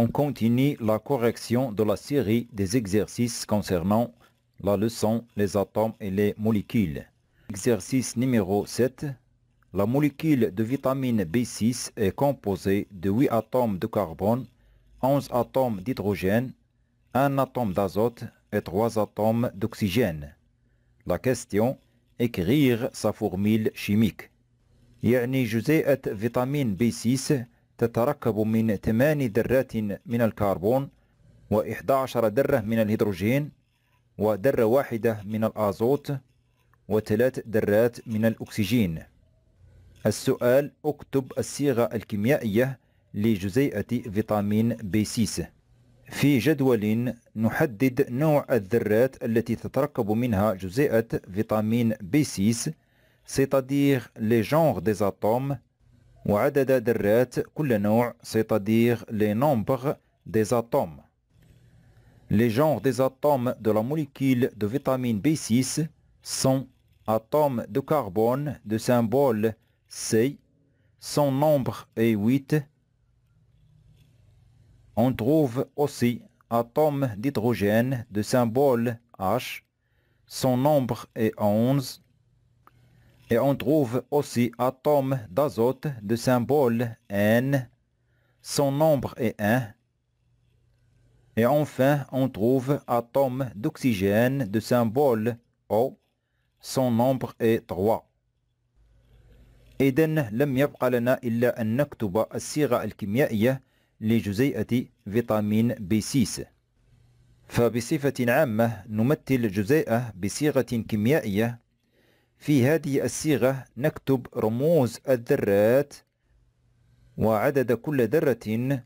On continue la correction de la série des exercices concernant la leçon les atomes et les molécules. Exercice numéro 7. La molécule de vitamine B6 est composée de 8 atomes de carbone, 11 atomes d'hydrogène, 1 atome d'azote et 3 atomes d'oxygène. La question, écrire sa formule chimique. vitamine B6 تتركب من 8 ذرات من الكربون و11 ذرة من الهيدروجين وذرة واحدة من الأزوت وثلاث ذرات من الأكسجين السؤال اكتب الصيغة الكيميائية لجزيئة فيتامين بي 6 في جدول نحدد نوع الذرات التي تتركب منها جزيئة فيتامين بي 6 c'est-à-dire les genres des atomes c'est-à-dire les nombres des atomes. Les genres des atomes de la molécule de vitamine B6 sont atomes de carbone de symbole C, son nombre est 8. On trouve aussi atomes d'hydrogène de symbole H, son nombre est 11. Et on trouve aussi atomes d'azote de symbole N. Son nombre est 1. Et enfin, on trouve atomes d'oxygène de symbole O. Son nombre est 3. إذن لم يبقى لنا إلا أن نكتب الصيغة الكيميائية لجزيئة vitamine B6 فبصفة عامة نمثل جزيئة بصيغة كيميائية في هذه الصيغة نكتب رموز الذرات وعدد كل ذرة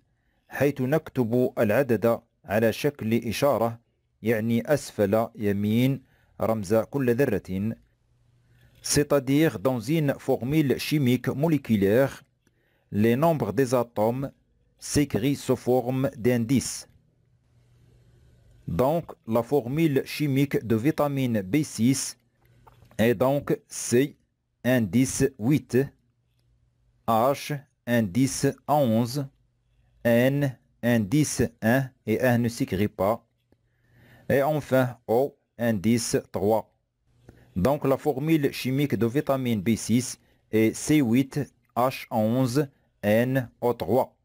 حيث نكتب العدد على شكل إشارة يعني أسفل يمين رمز كل ذرة c'est-à-dire dans une formule chimique moléculaire, les nombres des atomes s'écrit sous forme d'indice. Donc, la formule chimique de vitamine B6 Et donc, C, indice 8, H, indice 11, N, indice 1 et N ne s'écrit pas. Et enfin, O, indice 3. Donc la formule chimique de vitamine B6 est C8H11NO3.